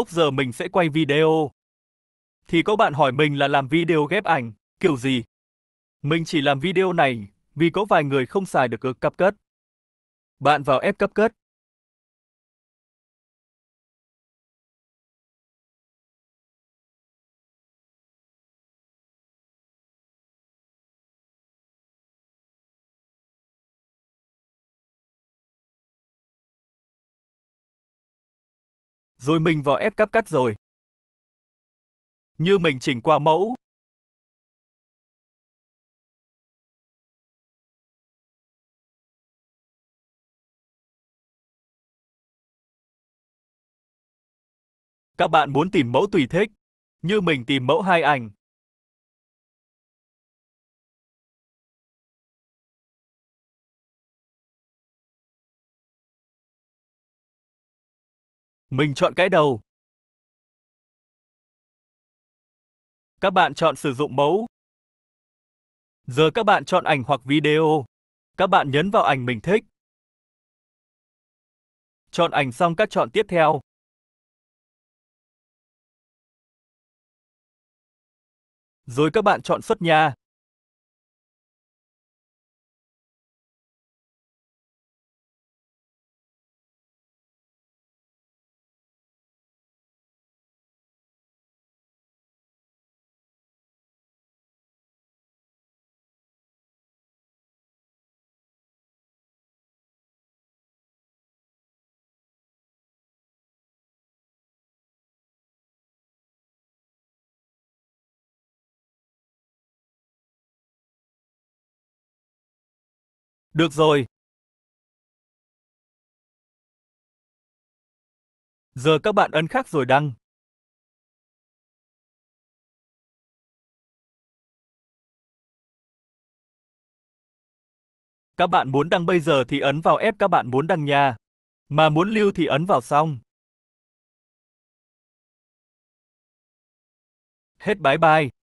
Úc giờ mình sẽ quay video. Thì có bạn hỏi mình là làm video ghép ảnh, kiểu gì? Mình chỉ làm video này vì có vài người không xài được ước cấp cất. Bạn vào ép cấp cất, rồi mình vào ép cáp cắt rồi. Như mình chỉnh qua mẫu. Các bạn muốn tìm mẫu tùy thích, như mình tìm mẫu hai ảnh. Mình chọn cái đầu. Các bạn chọn sử dụng mẫu. Giờ các bạn chọn ảnh hoặc video. Các bạn nhấn vào ảnh mình thích. Chọn ảnh xong các chọn tiếp theo. Rồi các bạn chọn xuất nhà. Được rồi. Giờ các bạn ấn khác rồi đăng. Các bạn muốn đăng bây giờ thì ấn vào ép các bạn muốn đăng nha. Mà muốn lưu thì ấn vào xong. Hết bye bye.